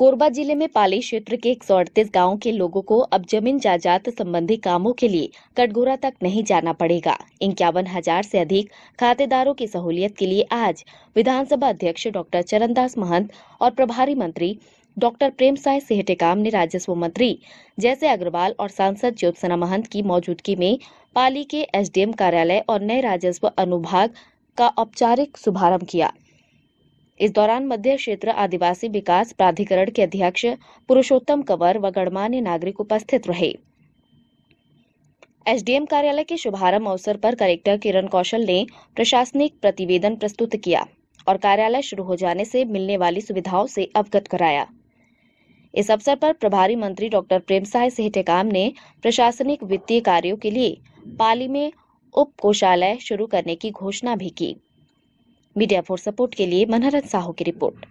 कोरबा जिले में पाली क्षेत्र के एक गाँव के लोगों को अब जमीन जायदाद संबंधी कामों के लिए कटगोरा तक नहीं जाना पड़ेगा इक्यावन हजार ऐसी अधिक खातेदारों की सहूलियत के लिए आज विधानसभा अध्यक्ष डॉक्टर चरणदास महंत और प्रभारी मंत्री डॉक्टर प्रेम साय सेहटेकाम ने राजस्व मंत्री जैसे अग्रवाल और सांसद ज्योत्सना महंत की मौजूदगी में पाली के एसडीएम कार्यालय और नए राजस्व अनुभाग का औपचारिक शुभारंभ किया इस दौरान मध्य क्षेत्र आदिवासी विकास प्राधिकरण के अध्यक्ष पुरुषोत्तम कंवर व गणमान्य नागरिक उपस्थित रहे एसडीएम कार्यालय के शुभारंभ अवसर पर कलेक्टर किरण कौशल ने प्रशासनिक प्रतिवेदन प्रस्तुत किया और कार्यालय शुरू हो जाने से मिलने वाली सुविधाओं से अवगत कराया इस अवसर पर प्रभारी मंत्री डॉक्टर प्रेमसाय सिंह टेकाम ने प्रशासनिक वित्तीय कार्यों के लिए पाली में उप कोषालय शुरू करने की घोषणा भी की मीडिया फॉर सपोर्ट के लिए मनहरत साहू की रिपोर्ट